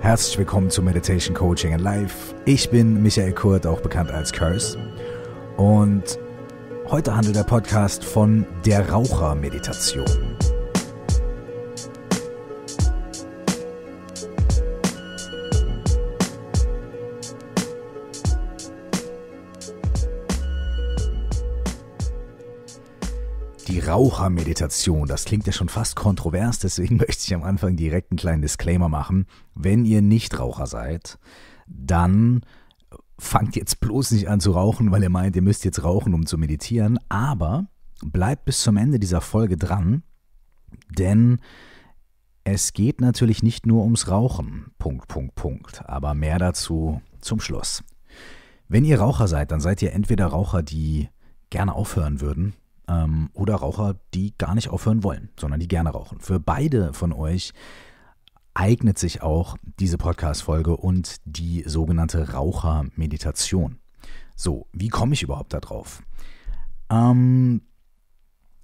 Herzlich willkommen zu Meditation Coaching and Life. Ich bin Michael Kurt, auch bekannt als Curse. Und heute handelt der Podcast von der Rauchermeditation. meditation Rauchermeditation. Das klingt ja schon fast kontrovers, deswegen möchte ich am Anfang direkt einen kleinen Disclaimer machen. Wenn ihr nicht Raucher seid, dann fangt jetzt bloß nicht an zu rauchen, weil ihr meint, ihr müsst jetzt rauchen, um zu meditieren. Aber bleibt bis zum Ende dieser Folge dran, denn es geht natürlich nicht nur ums Rauchen. Punkt, Punkt, Punkt. Aber mehr dazu zum Schluss. Wenn ihr Raucher seid, dann seid ihr entweder Raucher, die gerne aufhören würden, ähm, oder Raucher, die gar nicht aufhören wollen, sondern die gerne rauchen. Für beide von euch eignet sich auch diese Podcast-Folge und die sogenannte Rauchermeditation. So, wie komme ich überhaupt darauf? Ähm,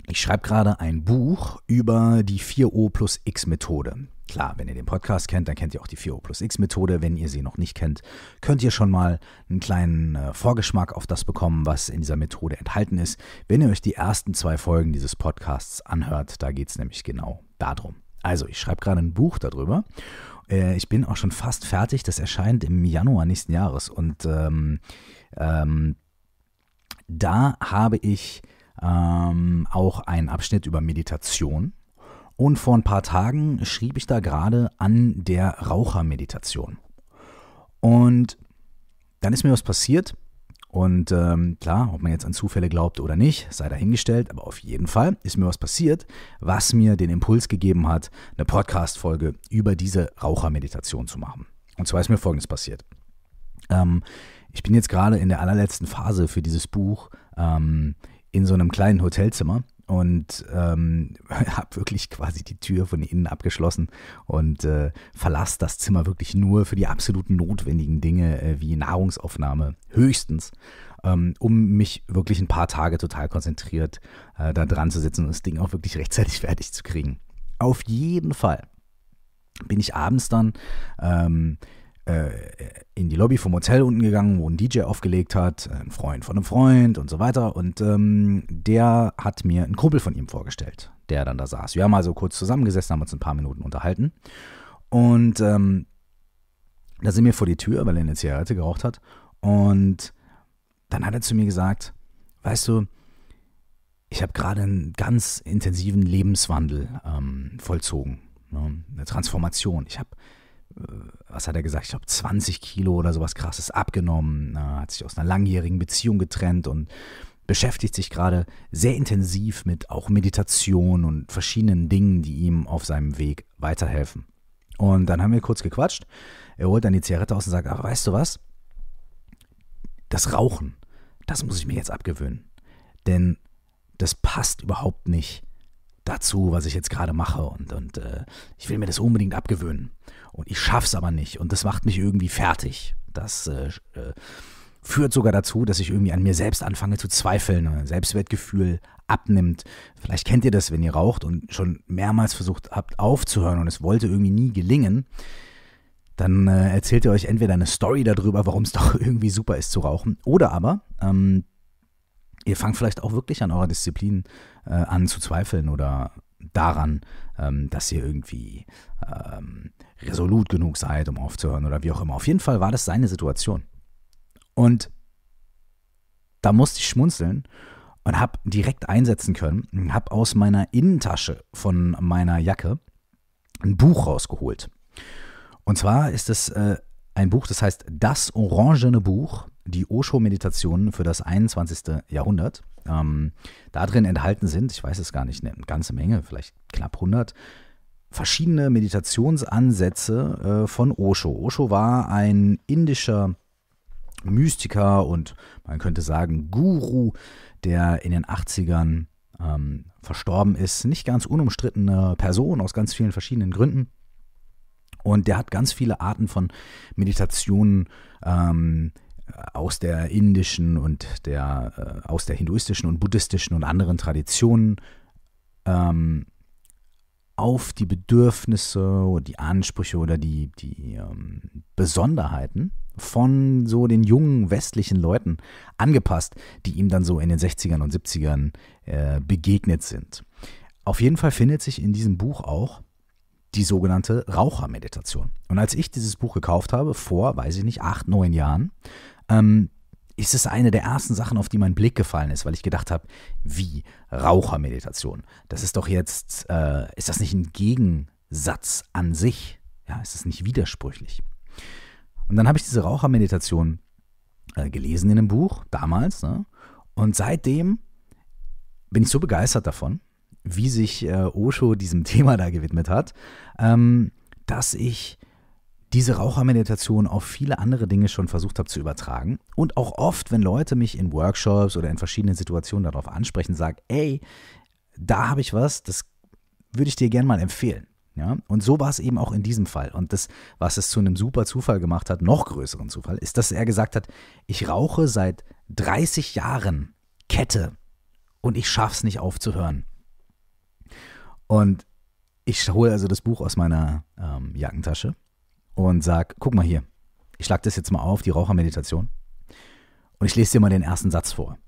ich schreibe gerade ein Buch über die 4O plus X Methode. Klar, wenn ihr den Podcast kennt, dann kennt ihr auch die 4O plus X Methode. Wenn ihr sie noch nicht kennt, könnt ihr schon mal einen kleinen äh, Vorgeschmack auf das bekommen, was in dieser Methode enthalten ist, wenn ihr euch die ersten zwei Folgen dieses Podcasts anhört. Da geht es nämlich genau darum. Also, ich schreibe gerade ein Buch darüber. Äh, ich bin auch schon fast fertig. Das erscheint im Januar nächsten Jahres. Und ähm, ähm, da habe ich ähm, auch einen Abschnitt über Meditation und vor ein paar Tagen schrieb ich da gerade an der Rauchermeditation. Und dann ist mir was passiert. Und ähm, klar, ob man jetzt an Zufälle glaubt oder nicht, sei dahingestellt, aber auf jeden Fall ist mir was passiert, was mir den Impuls gegeben hat, eine Podcast-Folge über diese Rauchermeditation zu machen. Und zwar ist mir folgendes passiert. Ähm, ich bin jetzt gerade in der allerletzten Phase für dieses Buch ähm, in so einem kleinen Hotelzimmer und ähm, habe wirklich quasi die Tür von innen abgeschlossen und äh, verlasse das Zimmer wirklich nur für die absolut notwendigen Dinge äh, wie Nahrungsaufnahme höchstens, ähm, um mich wirklich ein paar Tage total konzentriert äh, da dran zu setzen und das Ding auch wirklich rechtzeitig fertig zu kriegen. Auf jeden Fall bin ich abends dann ähm, äh, in die Lobby vom Hotel unten gegangen, wo ein DJ aufgelegt hat, äh, ein Freund von einem Freund und so weiter. Und ähm, der hat mir einen Kumpel von ihm vorgestellt, der dann da saß. Wir haben also kurz zusammengesessen, haben uns ein paar Minuten unterhalten. Und ähm, da sind wir vor die Tür, weil er eine Zigarette geraucht hat. Und dann hat er zu mir gesagt, weißt du, ich habe gerade einen ganz intensiven Lebenswandel ähm, vollzogen, ne? eine Transformation. Ich habe äh, was hat er gesagt? Ich glaube, 20 Kilo oder sowas krasses abgenommen, ne, hat sich aus einer langjährigen Beziehung getrennt und beschäftigt sich gerade sehr intensiv mit auch Meditation und verschiedenen Dingen, die ihm auf seinem Weg weiterhelfen. Und dann haben wir kurz gequatscht. Er holt dann die Zigarette aus und sagt, aber weißt du was? Das Rauchen, das muss ich mir jetzt abgewöhnen. Denn das passt überhaupt nicht dazu, was ich jetzt gerade mache. Und, und äh, ich will mir das unbedingt abgewöhnen und ich schaff's aber nicht und das macht mich irgendwie fertig. Das äh, äh führt sogar dazu, dass ich irgendwie an mir selbst anfange zu zweifeln, mein Selbstwertgefühl abnimmt. Vielleicht kennt ihr das, wenn ihr raucht und schon mehrmals versucht habt aufzuhören und es wollte irgendwie nie gelingen. Dann äh, erzählt ihr euch entweder eine Story darüber, warum es doch irgendwie super ist zu rauchen, oder aber ähm, ihr fangt vielleicht auch wirklich an eurer Disziplin äh, an zu zweifeln oder daran, ähm, dass ihr irgendwie ähm, resolut genug seid, um aufzuhören oder wie auch immer. Auf jeden Fall war das seine Situation. Und da musste ich schmunzeln und habe direkt einsetzen können, habe aus meiner Innentasche von meiner Jacke ein Buch rausgeholt. Und zwar ist es äh, ein Buch, das heißt Das Orangene Buch, die Osho-Meditationen für das 21. Jahrhundert. Ähm, darin enthalten sind, ich weiß es gar nicht, eine ganze Menge, vielleicht knapp 100 verschiedene Meditationsansätze äh, von Osho. Osho war ein indischer Mystiker und man könnte sagen Guru, der in den 80ern ähm, verstorben ist. Nicht ganz unumstrittene Person aus ganz vielen verschiedenen Gründen. Und der hat ganz viele Arten von Meditationen ähm, aus der indischen und der, äh, aus der hinduistischen und buddhistischen und anderen Traditionen ähm, auf die Bedürfnisse oder die Ansprüche oder die, die ähm, Besonderheiten von so den jungen westlichen Leuten angepasst, die ihm dann so in den 60ern und 70ern äh, begegnet sind. Auf jeden Fall findet sich in diesem Buch auch die sogenannte Rauchermeditation. Und als ich dieses Buch gekauft habe, vor, weiß ich nicht, acht, neun Jahren, ähm, ist es eine der ersten Sachen, auf die mein Blick gefallen ist, weil ich gedacht habe, wie Rauchermeditation. Das ist doch jetzt, äh, ist das nicht ein Gegensatz an sich? Ja, ist das nicht widersprüchlich? Und dann habe ich diese Rauchermeditation äh, gelesen in einem Buch damals. Ne? Und seitdem bin ich so begeistert davon, wie sich äh, Osho diesem Thema da gewidmet hat, ähm, dass ich diese Rauchermeditation auf viele andere Dinge schon versucht habe zu übertragen. Und auch oft, wenn Leute mich in Workshops oder in verschiedenen Situationen darauf ansprechen, sagen, ey, da habe ich was, das würde ich dir gerne mal empfehlen. Ja, und so war es eben auch in diesem Fall. Und das, was es zu einem super Zufall gemacht hat, noch größeren Zufall, ist, dass er gesagt hat, ich rauche seit 30 Jahren Kette und ich schaffe es nicht aufzuhören. Und ich hole also das Buch aus meiner ähm, Jackentasche und sage, guck mal hier, ich schlage das jetzt mal auf, die Rauchermeditation. Und ich lese dir mal den ersten Satz vor.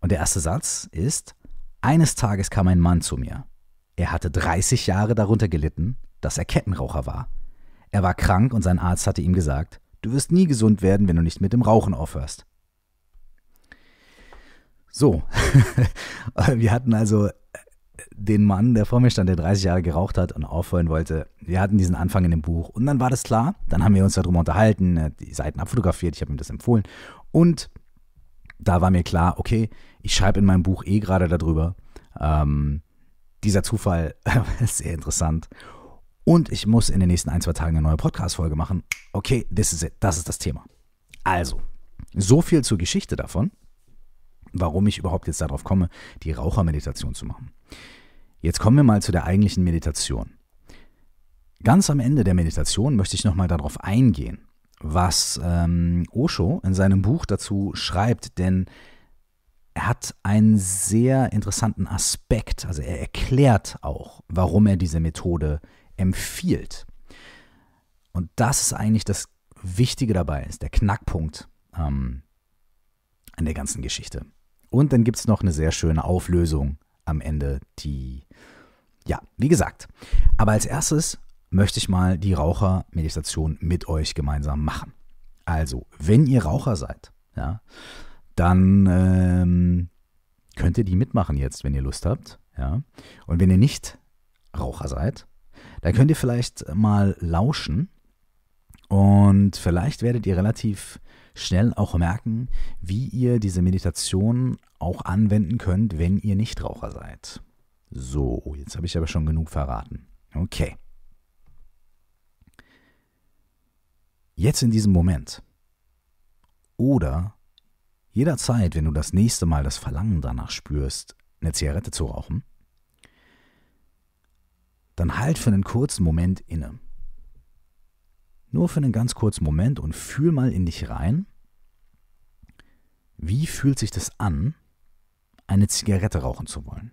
Und der erste Satz ist, eines Tages kam ein Mann zu mir. Er hatte 30 Jahre darunter gelitten, dass er Kettenraucher war. Er war krank und sein Arzt hatte ihm gesagt, du wirst nie gesund werden, wenn du nicht mit dem Rauchen aufhörst. So, wir hatten also den Mann, der vor mir stand, der 30 Jahre geraucht hat und aufhören wollte. Wir hatten diesen Anfang in dem Buch und dann war das klar. Dann haben wir uns darüber unterhalten, die Seiten abfotografiert, ich habe ihm das empfohlen und da war mir klar, okay, ich schreibe in meinem Buch eh gerade darüber. Ähm, dieser Zufall ist sehr interessant. Und ich muss in den nächsten ein, zwei Tagen eine neue Podcast-Folge machen. Okay, this is it. Das ist das Thema. Also, so viel zur Geschichte davon warum ich überhaupt jetzt darauf komme, die Rauchermeditation zu machen. Jetzt kommen wir mal zu der eigentlichen Meditation. Ganz am Ende der Meditation möchte ich nochmal darauf eingehen, was ähm, Osho in seinem Buch dazu schreibt, denn er hat einen sehr interessanten Aspekt, also er erklärt auch, warum er diese Methode empfiehlt. Und das ist eigentlich das Wichtige dabei, ist der Knackpunkt ähm, an der ganzen Geschichte. Und dann gibt es noch eine sehr schöne Auflösung am Ende, die, ja, wie gesagt. Aber als erstes möchte ich mal die Rauchermeditation mit euch gemeinsam machen. Also, wenn ihr Raucher seid, ja, dann ähm, könnt ihr die mitmachen jetzt, wenn ihr Lust habt. Ja. Und wenn ihr nicht Raucher seid, dann könnt ihr vielleicht mal lauschen und vielleicht werdet ihr relativ schnell auch merken, wie ihr diese Meditation auch anwenden könnt, wenn ihr Nichtraucher seid. So, jetzt habe ich aber schon genug verraten. Okay. Jetzt in diesem Moment. Oder jederzeit, wenn du das nächste Mal das Verlangen danach spürst, eine Zigarette zu rauchen, dann halt für einen kurzen Moment inne nur für einen ganz kurzen Moment und fühl mal in dich rein, wie fühlt sich das an, eine Zigarette rauchen zu wollen.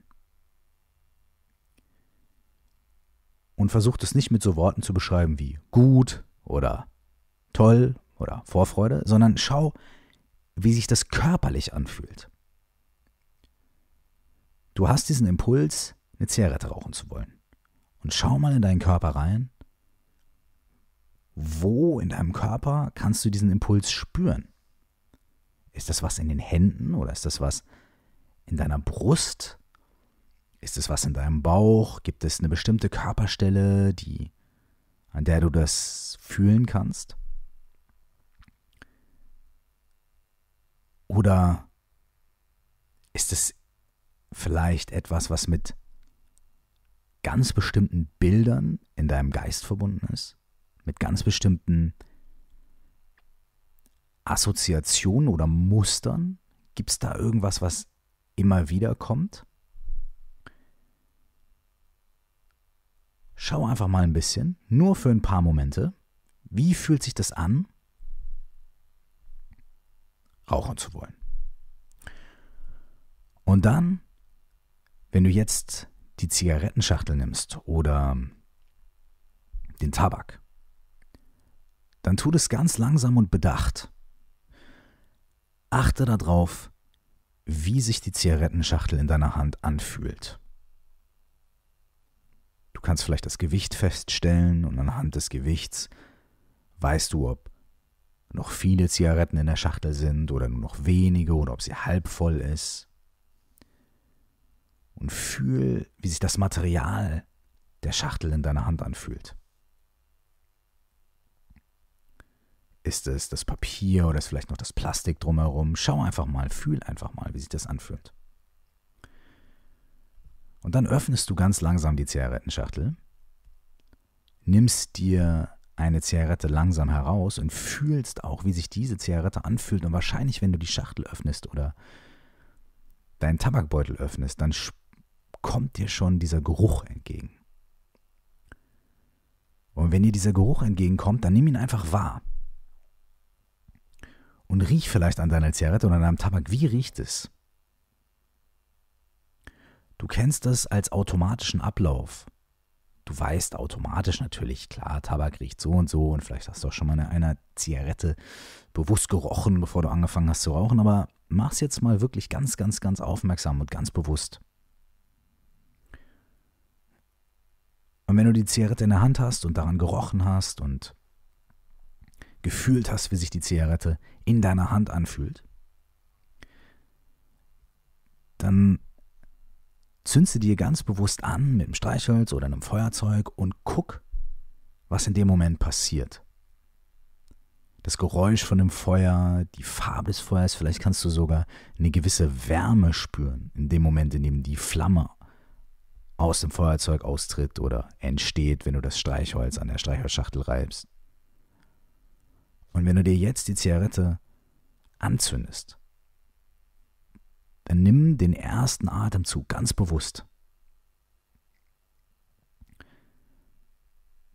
Und versuch es nicht mit so Worten zu beschreiben wie gut oder toll oder Vorfreude, sondern schau, wie sich das körperlich anfühlt. Du hast diesen Impuls, eine Zigarette rauchen zu wollen. Und schau mal in deinen Körper rein, wo in deinem Körper kannst du diesen Impuls spüren? Ist das was in den Händen oder ist das was in deiner Brust? Ist es was in deinem Bauch? Gibt es eine bestimmte Körperstelle, die, an der du das fühlen kannst? Oder ist es vielleicht etwas, was mit ganz bestimmten Bildern in deinem Geist verbunden ist? mit ganz bestimmten Assoziationen oder Mustern? Gibt es da irgendwas, was immer wieder kommt? Schau einfach mal ein bisschen, nur für ein paar Momente. Wie fühlt sich das an, rauchen zu wollen? Und dann, wenn du jetzt die Zigarettenschachtel nimmst oder den Tabak dann tu das ganz langsam und bedacht. Achte darauf, wie sich die Zigarettenschachtel in deiner Hand anfühlt. Du kannst vielleicht das Gewicht feststellen und anhand des Gewichts weißt du, ob noch viele Zigaretten in der Schachtel sind oder nur noch wenige oder ob sie halb voll ist. Und fühl, wie sich das Material der Schachtel in deiner Hand anfühlt. Ist es das Papier oder ist vielleicht noch das Plastik drumherum? Schau einfach mal, fühl einfach mal, wie sich das anfühlt. Und dann öffnest du ganz langsam die Zigarettenschachtel, nimmst dir eine Zigarette langsam heraus und fühlst auch, wie sich diese Zigarette anfühlt. Und wahrscheinlich, wenn du die Schachtel öffnest oder deinen Tabakbeutel öffnest, dann kommt dir schon dieser Geruch entgegen. Und wenn dir dieser Geruch entgegenkommt, dann nimm ihn einfach wahr und riech vielleicht an deiner Zigarette oder an deinem Tabak. Wie riecht es? Du kennst das als automatischen Ablauf. Du weißt automatisch natürlich, klar, Tabak riecht so und so und vielleicht hast du auch schon mal eine, eine Zigarette bewusst gerochen, bevor du angefangen hast zu rauchen, aber mach's jetzt mal wirklich ganz, ganz, ganz aufmerksam und ganz bewusst. Und wenn du die Zigarette in der Hand hast und daran gerochen hast und gefühlt hast, wie sich die Zigarette in deiner Hand anfühlt, dann zünd du dir ganz bewusst an mit einem Streichholz oder einem Feuerzeug und guck, was in dem Moment passiert. Das Geräusch von dem Feuer, die Farbe des Feuers, vielleicht kannst du sogar eine gewisse Wärme spüren in dem Moment, in dem die Flamme aus dem Feuerzeug austritt oder entsteht, wenn du das Streichholz an der Streichholzschachtel reibst. Und wenn du dir jetzt die Zigarette anzündest, dann nimm den ersten Atemzug ganz bewusst.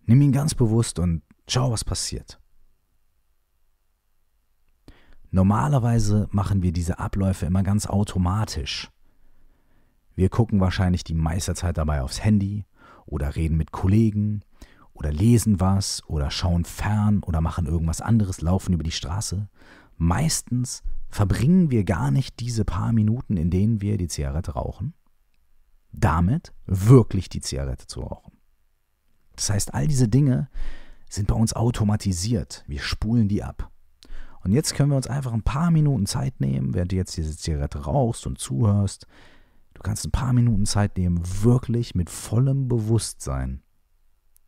Nimm ihn ganz bewusst und schau, was passiert. Normalerweise machen wir diese Abläufe immer ganz automatisch. Wir gucken wahrscheinlich die meiste Zeit dabei aufs Handy oder reden mit Kollegen oder lesen was oder schauen fern oder machen irgendwas anderes, laufen über die Straße. Meistens verbringen wir gar nicht diese paar Minuten, in denen wir die Zigarette rauchen, damit wirklich die Zigarette zu rauchen. Das heißt, all diese Dinge sind bei uns automatisiert. Wir spulen die ab. Und jetzt können wir uns einfach ein paar Minuten Zeit nehmen, während du jetzt diese Zigarette rauchst und zuhörst. Du kannst ein paar Minuten Zeit nehmen, wirklich mit vollem Bewusstsein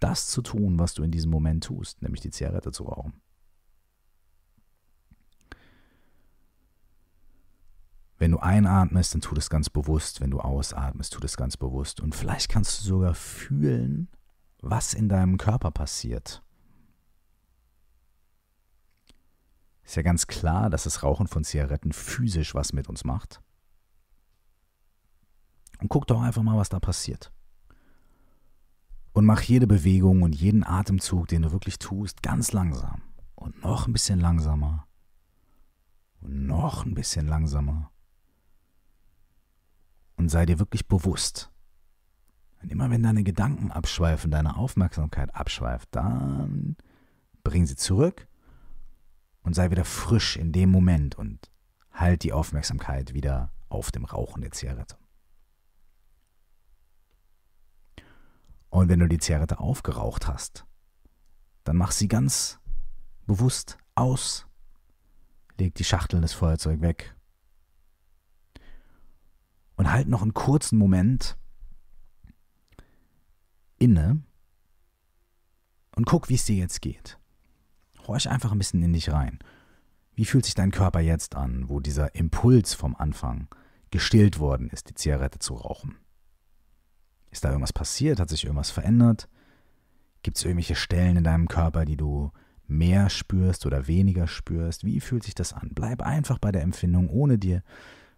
das zu tun, was du in diesem Moment tust, nämlich die Zigarette zu rauchen. Wenn du einatmest, dann tu das ganz bewusst. Wenn du ausatmest, tu das ganz bewusst. Und vielleicht kannst du sogar fühlen, was in deinem Körper passiert. Ist ja ganz klar, dass das Rauchen von Zigaretten physisch was mit uns macht. Und guck doch einfach mal, was da passiert. Und mach jede Bewegung und jeden Atemzug, den du wirklich tust, ganz langsam. Und noch ein bisschen langsamer. Und noch ein bisschen langsamer. Und sei dir wirklich bewusst. Und immer wenn deine Gedanken abschweifen, deine Aufmerksamkeit abschweift, dann bring sie zurück und sei wieder frisch in dem Moment und halt die Aufmerksamkeit wieder auf dem Rauchen der Zigarette. Und wenn du die Zigarette aufgeraucht hast, dann mach sie ganz bewusst aus. Leg die Schachteln des das Feuerzeug weg. Und halt noch einen kurzen Moment inne und guck, wie es dir jetzt geht. Horch einfach ein bisschen in dich rein. Wie fühlt sich dein Körper jetzt an, wo dieser Impuls vom Anfang gestillt worden ist, die Zigarette zu rauchen? Ist da irgendwas passiert? Hat sich irgendwas verändert? Gibt es irgendwelche Stellen in deinem Körper, die du mehr spürst oder weniger spürst? Wie fühlt sich das an? Bleib einfach bei der Empfindung, ohne dir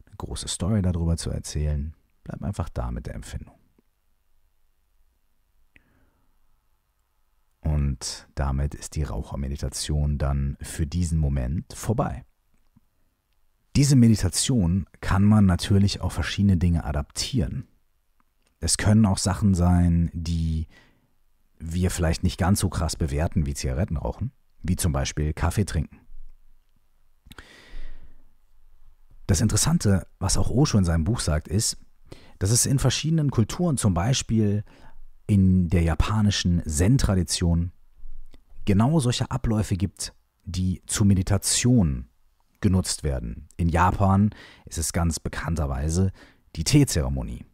eine große Story darüber zu erzählen. Bleib einfach da mit der Empfindung. Und damit ist die Rauchermeditation dann für diesen Moment vorbei. Diese Meditation kann man natürlich auf verschiedene Dinge adaptieren. Es können auch Sachen sein, die wir vielleicht nicht ganz so krass bewerten wie Zigaretten rauchen, wie zum Beispiel Kaffee trinken. Das Interessante, was auch Osho in seinem Buch sagt, ist, dass es in verschiedenen Kulturen, zum Beispiel in der japanischen Zen-Tradition, genau solche Abläufe gibt, die zur Meditation genutzt werden. In Japan ist es ganz bekannterweise die Teezeremonie.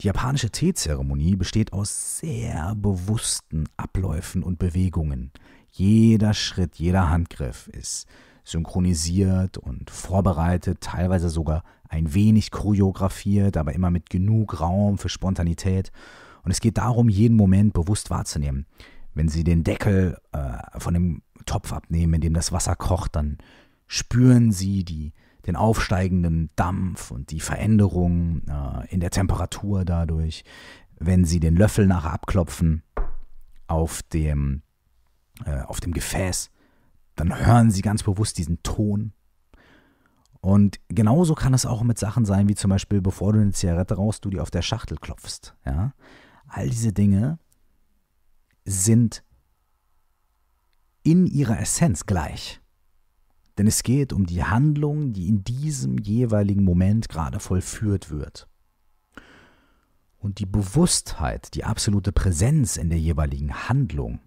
Die japanische Teezeremonie besteht aus sehr bewussten Abläufen und Bewegungen. Jeder Schritt, jeder Handgriff ist synchronisiert und vorbereitet, teilweise sogar ein wenig choreografiert, aber immer mit genug Raum für Spontanität. Und es geht darum, jeden Moment bewusst wahrzunehmen. Wenn Sie den Deckel äh, von dem Topf abnehmen, in dem das Wasser kocht, dann spüren Sie die den aufsteigenden Dampf und die Veränderung äh, in der Temperatur dadurch, wenn sie den Löffel nachher abklopfen auf dem, äh, auf dem Gefäß, dann hören sie ganz bewusst diesen Ton. Und genauso kann es auch mit Sachen sein, wie zum Beispiel, bevor du eine Zigarette rauchst, du die auf der Schachtel klopfst. Ja? All diese Dinge sind in ihrer Essenz gleich denn es geht um die Handlung, die in diesem jeweiligen Moment gerade vollführt wird. Und die Bewusstheit, die absolute Präsenz in der jeweiligen Handlung,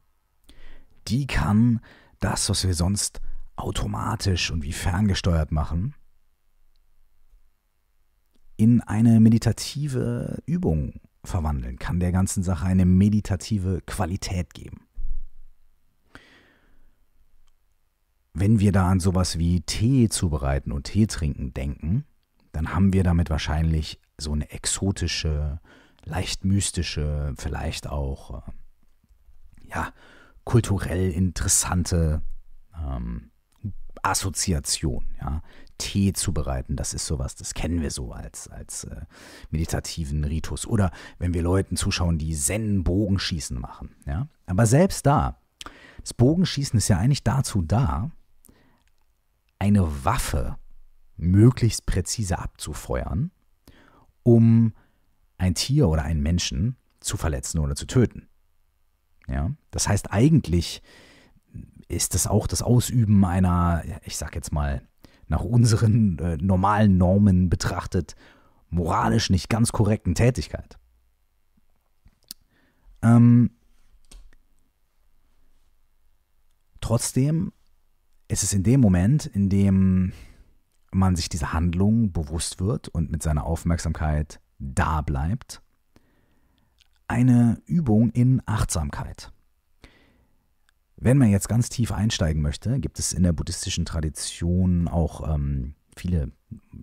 die kann das, was wir sonst automatisch und wie ferngesteuert machen, in eine meditative Übung verwandeln, kann der ganzen Sache eine meditative Qualität geben. Wenn wir da an sowas wie Tee zubereiten und Tee trinken denken, dann haben wir damit wahrscheinlich so eine exotische, leicht mystische, vielleicht auch äh, ja, kulturell interessante ähm, Assoziation. Ja? Tee zubereiten, das ist sowas, das kennen wir so als, als äh, meditativen Ritus. Oder wenn wir Leuten zuschauen, die Zen-Bogenschießen machen. Ja? Aber selbst da, das Bogenschießen ist ja eigentlich dazu da, eine Waffe möglichst präzise abzufeuern, um ein Tier oder einen Menschen zu verletzen oder zu töten. Ja? Das heißt, eigentlich ist das auch das Ausüben einer, ich sag jetzt mal, nach unseren äh, normalen Normen betrachtet, moralisch nicht ganz korrekten Tätigkeit. Ähm, trotzdem es ist in dem Moment, in dem man sich dieser Handlung bewusst wird und mit seiner Aufmerksamkeit da bleibt, eine Übung in Achtsamkeit. Wenn man jetzt ganz tief einsteigen möchte, gibt es in der buddhistischen Tradition auch ähm, viele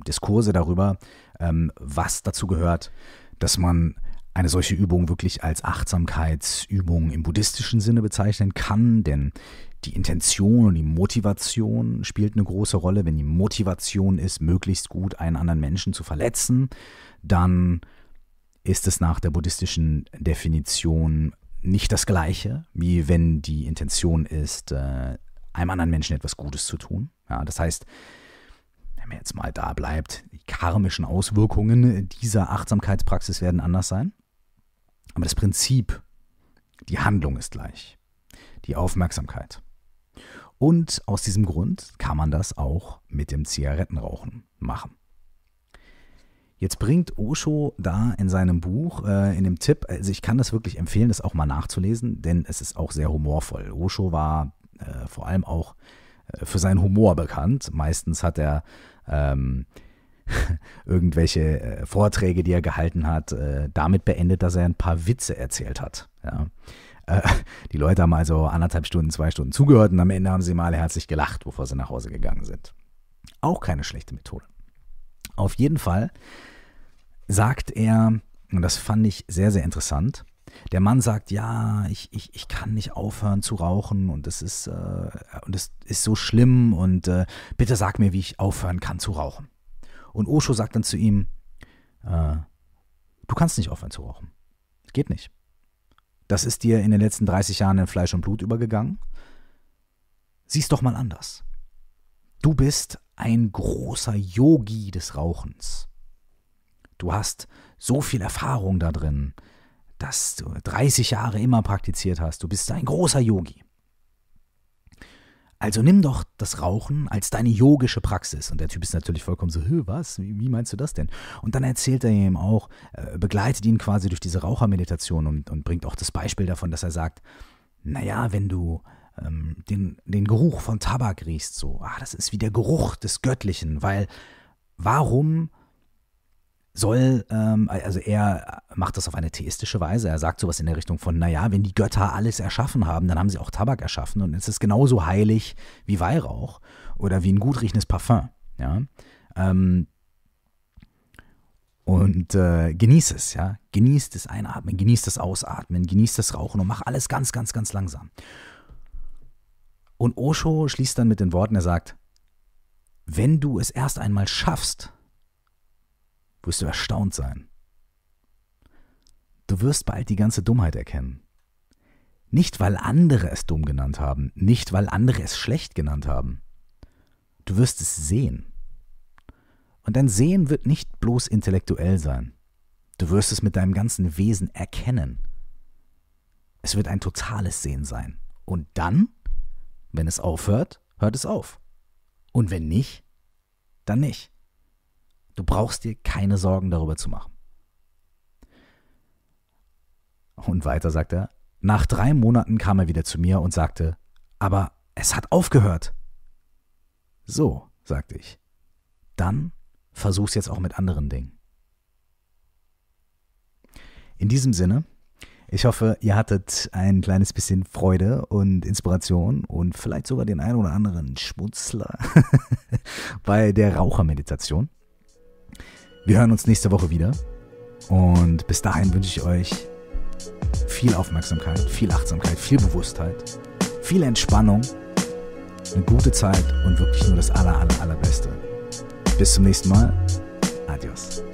Diskurse darüber, ähm, was dazu gehört, dass man eine solche Übung wirklich als Achtsamkeitsübung im buddhistischen Sinne bezeichnen kann, denn die Intention und die Motivation spielt eine große Rolle. Wenn die Motivation ist, möglichst gut einen anderen Menschen zu verletzen, dann ist es nach der buddhistischen Definition nicht das gleiche, wie wenn die Intention ist, äh, einem anderen Menschen etwas Gutes zu tun. Ja, das heißt, wenn man jetzt mal da bleibt, die karmischen Auswirkungen dieser Achtsamkeitspraxis werden anders sein. Aber das Prinzip, die Handlung ist gleich. Die Aufmerksamkeit. Und aus diesem Grund kann man das auch mit dem Zigarettenrauchen machen. Jetzt bringt Osho da in seinem Buch, äh, in dem Tipp, also ich kann das wirklich empfehlen, das auch mal nachzulesen, denn es ist auch sehr humorvoll. Osho war äh, vor allem auch äh, für seinen Humor bekannt. Meistens hat er ähm, irgendwelche äh, Vorträge, die er gehalten hat, äh, damit beendet, dass er ein paar Witze erzählt hat. Ja. Äh, die Leute haben also anderthalb Stunden, zwei Stunden zugehört und am Ende haben sie mal herzlich gelacht, bevor sie nach Hause gegangen sind. Auch keine schlechte Methode. Auf jeden Fall sagt er, und das fand ich sehr, sehr interessant, der Mann sagt, ja, ich, ich, ich kann nicht aufhören zu rauchen und das ist, äh, und das ist so schlimm und äh, bitte sag mir, wie ich aufhören kann zu rauchen. Und Osho sagt dann zu ihm, äh, du kannst nicht aufhören zu rauchen. Geht nicht. Das ist dir in den letzten 30 Jahren in Fleisch und Blut übergegangen. Sieh's doch mal anders. Du bist ein großer Yogi des Rauchens. Du hast so viel Erfahrung da drin, dass du 30 Jahre immer praktiziert hast. Du bist ein großer Yogi. Also nimm doch das Rauchen als deine yogische Praxis. Und der Typ ist natürlich vollkommen so, was? Wie, wie, meinst du das denn? Und dann erzählt er ihm auch, äh, begleitet ihn quasi durch diese Rauchermeditation und, und bringt auch das Beispiel davon, dass er sagt, naja, wenn du ähm, den, den Geruch von Tabak riechst, so, ah, das ist wie der Geruch des Göttlichen, weil warum soll, ähm, also er macht das auf eine theistische Weise. Er sagt sowas in der Richtung von, naja, wenn die Götter alles erschaffen haben, dann haben sie auch Tabak erschaffen und es ist genauso heilig wie Weihrauch oder wie ein gut riechendes Parfum. Ja? Ähm, und äh, genieß es, ja. Genieß das Einatmen, genieß das Ausatmen, genieß das Rauchen und mach alles ganz, ganz, ganz langsam. Und Osho schließt dann mit den Worten, er sagt, wenn du es erst einmal schaffst, wirst du erstaunt sein. Du wirst bald die ganze Dummheit erkennen. Nicht, weil andere es dumm genannt haben, nicht, weil andere es schlecht genannt haben. Du wirst es sehen. Und dein Sehen wird nicht bloß intellektuell sein. Du wirst es mit deinem ganzen Wesen erkennen. Es wird ein totales Sehen sein. Und dann, wenn es aufhört, hört es auf. Und wenn nicht, dann nicht. Du brauchst dir keine Sorgen darüber zu machen. Und weiter sagt er, nach drei Monaten kam er wieder zu mir und sagte, aber es hat aufgehört. So, sagte ich. Dann versuch's jetzt auch mit anderen Dingen. In diesem Sinne, ich hoffe, ihr hattet ein kleines bisschen Freude und Inspiration und vielleicht sogar den einen oder anderen Schmutzler bei der Rauchermeditation. Wir hören uns nächste Woche wieder. Und bis dahin wünsche ich euch viel Aufmerksamkeit, viel Achtsamkeit, viel Bewusstheit, viel Entspannung, eine gute Zeit und wirklich nur das aller, aller, allerbeste. Bis zum nächsten Mal. Adios.